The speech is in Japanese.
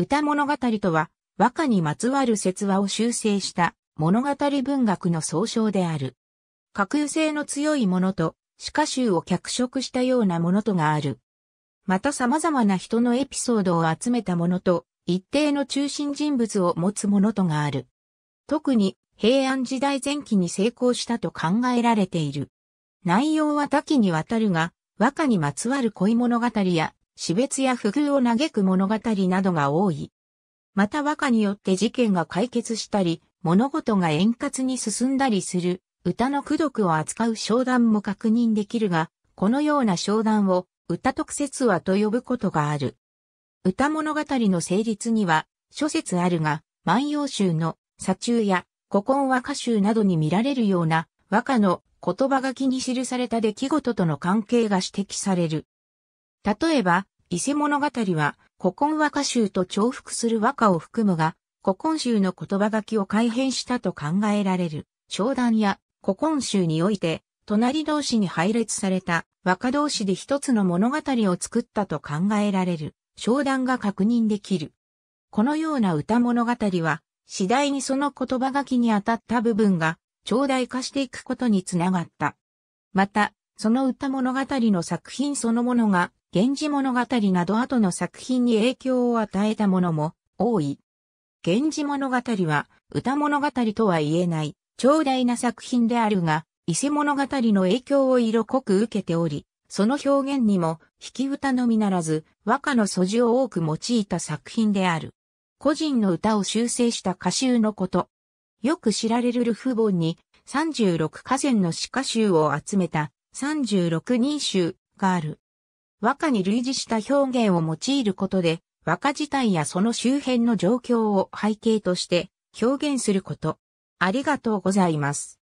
歌物語とは、和歌にまつわる説話を修正した物語文学の総称である。格有性の強いものと、歯歌集を脚色したようなものとがある。また様々な人のエピソードを集めたものと、一定の中心人物を持つものとがある。特に平安時代前期に成功したと考えられている。内容は多岐にわたるが、和歌にまつわる恋物語や死別や不遇を嘆く物語などが多い。また和歌によって事件が解決したり、物事が円滑に進んだりする、歌の功読を扱う商談も確認できるが、このような商談を歌特設話と呼ぶことがある。歌物語の成立には諸説あるが、万葉集の砂中や古今和歌集などに見られるような和歌の言葉書きに記された出来事との関係が指摘される。例えば、伊勢物語は、古今和歌集と重複する和歌を含むが、古今集の言葉書きを改変したと考えられる、商談や古今集において、隣同士に配列された和歌同士で一つの物語を作ったと考えられる、商談が確認できる。このような歌物語は、次第にその言葉書きに当たった部分が、長大化していくことにつながった。また、その歌物語の作品そのものが、源氏物語など後の作品に影響を与えたものも多い。源氏物語は歌物語とは言えない長大な作品であるが、伊勢物語の影響を色濃く受けており、その表現にも、引き歌のみならず、和歌の素地を多く用いた作品である。個人の歌を修正した歌集のこと。よく知られるルフ本に、36歌仙の詩歌集を集めた36人集がある。和歌に類似した表現を用いることで、和歌自体やその周辺の状況を背景として表現すること。ありがとうございます。